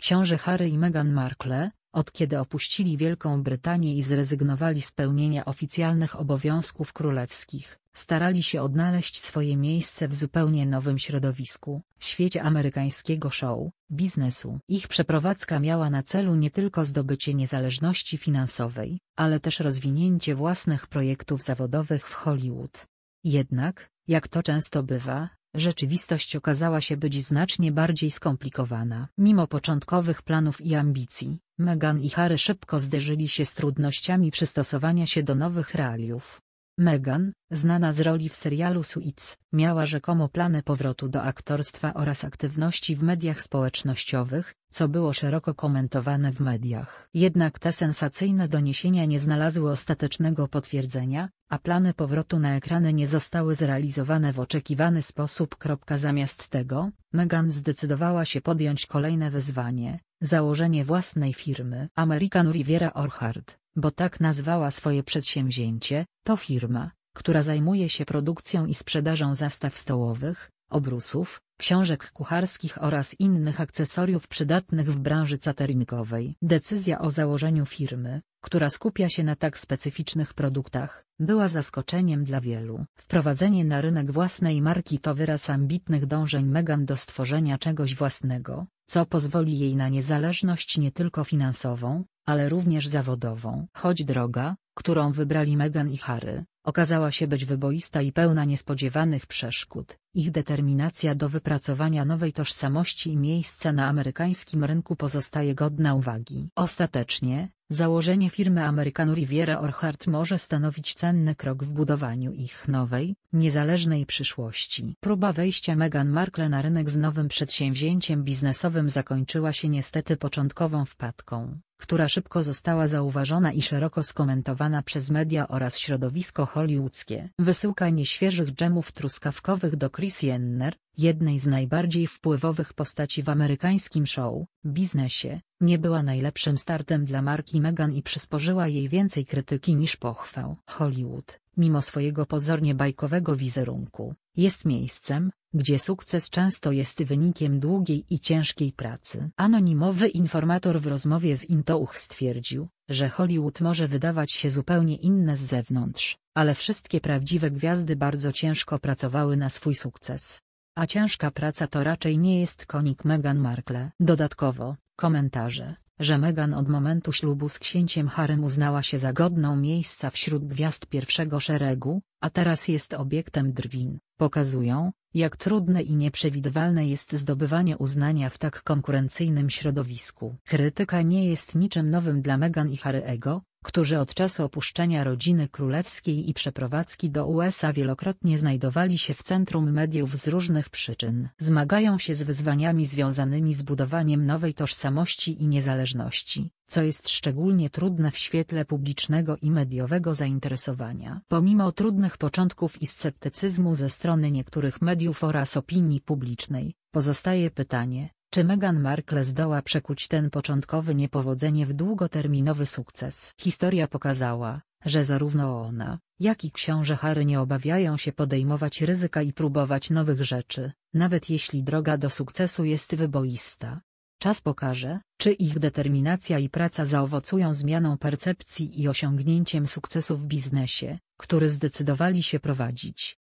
Książę Harry i Meghan Markle, od kiedy opuścili Wielką Brytanię i zrezygnowali z pełnienia oficjalnych obowiązków królewskich, starali się odnaleźć swoje miejsce w zupełnie nowym środowisku, świecie amerykańskiego show, biznesu. Ich przeprowadzka miała na celu nie tylko zdobycie niezależności finansowej, ale też rozwinięcie własnych projektów zawodowych w Hollywood. Jednak, jak to często bywa, Rzeczywistość okazała się być znacznie bardziej skomplikowana. Mimo początkowych planów i ambicji, Meghan i Harry szybko zderzyli się z trudnościami przystosowania się do nowych realiów. Meghan, znana z roli w serialu Suits, miała rzekomo plany powrotu do aktorstwa oraz aktywności w mediach społecznościowych, co było szeroko komentowane w mediach. Jednak te sensacyjne doniesienia nie znalazły ostatecznego potwierdzenia, a plany powrotu na ekrany nie zostały zrealizowane w oczekiwany sposób. Zamiast tego, Meghan zdecydowała się podjąć kolejne wyzwanie – założenie własnej firmy American Riviera Orchard bo tak nazwała swoje przedsięwzięcie, to firma, która zajmuje się produkcją i sprzedażą zastaw stołowych, obrusów, książek kucharskich oraz innych akcesoriów przydatnych w branży cateringowej. Decyzja o założeniu firmy, która skupia się na tak specyficznych produktach, była zaskoczeniem dla wielu. Wprowadzenie na rynek własnej marki to wyraz ambitnych dążeń Megan do stworzenia czegoś własnego, co pozwoli jej na niezależność nie tylko finansową, ale również zawodową. Choć droga, którą wybrali Meghan i Harry, okazała się być wyboista i pełna niespodziewanych przeszkód, ich determinacja do wypracowania nowej tożsamości i miejsca na amerykańskim rynku pozostaje godna uwagi. Ostatecznie, założenie firmy American Riviera Orchard może stanowić cenny krok w budowaniu ich nowej, niezależnej przyszłości. Próba wejścia Meghan Markle na rynek z nowym przedsięwzięciem biznesowym zakończyła się niestety początkową wpadką która szybko została zauważona i szeroko skomentowana przez media oraz środowisko hollywoodzkie. Wysyłka nieświeżych dżemów truskawkowych do Chris Jenner, jednej z najbardziej wpływowych postaci w amerykańskim show, biznesie, nie była najlepszym startem dla marki Meghan i przysporzyła jej więcej krytyki niż pochwał. Hollywood, mimo swojego pozornie bajkowego wizerunku, jest miejscem, gdzie sukces często jest wynikiem długiej i ciężkiej pracy. Anonimowy informator w rozmowie z Intouch stwierdził, że Hollywood może wydawać się zupełnie inne z zewnątrz, ale wszystkie prawdziwe gwiazdy bardzo ciężko pracowały na swój sukces. A ciężka praca to raczej nie jest konik Meghan Markle. Dodatkowo, komentarze że Meghan od momentu ślubu z księciem Harrym uznała się za godną miejsca wśród gwiazd pierwszego szeregu, a teraz jest obiektem drwin, pokazują, jak trudne i nieprzewidywalne jest zdobywanie uznania w tak konkurencyjnym środowisku. Krytyka nie jest niczym nowym dla Meghan i Harry'ego, którzy od czasu opuszczenia rodziny królewskiej i przeprowadzki do USA wielokrotnie znajdowali się w centrum mediów z różnych przyczyn. Zmagają się z wyzwaniami związanymi z budowaniem nowej tożsamości i niezależności, co jest szczególnie trudne w świetle publicznego i mediowego zainteresowania. Pomimo trudnych początków i sceptycyzmu ze strony niektórych mediów oraz opinii publicznej, pozostaje pytanie, czy Meghan Markle zdoła przekuć ten początkowy niepowodzenie w długoterminowy sukces? Historia pokazała, że zarówno ona, jak i książę Harry nie obawiają się podejmować ryzyka i próbować nowych rzeczy, nawet jeśli droga do sukcesu jest wyboista. Czas pokaże, czy ich determinacja i praca zaowocują zmianą percepcji i osiągnięciem sukcesu w biznesie, który zdecydowali się prowadzić.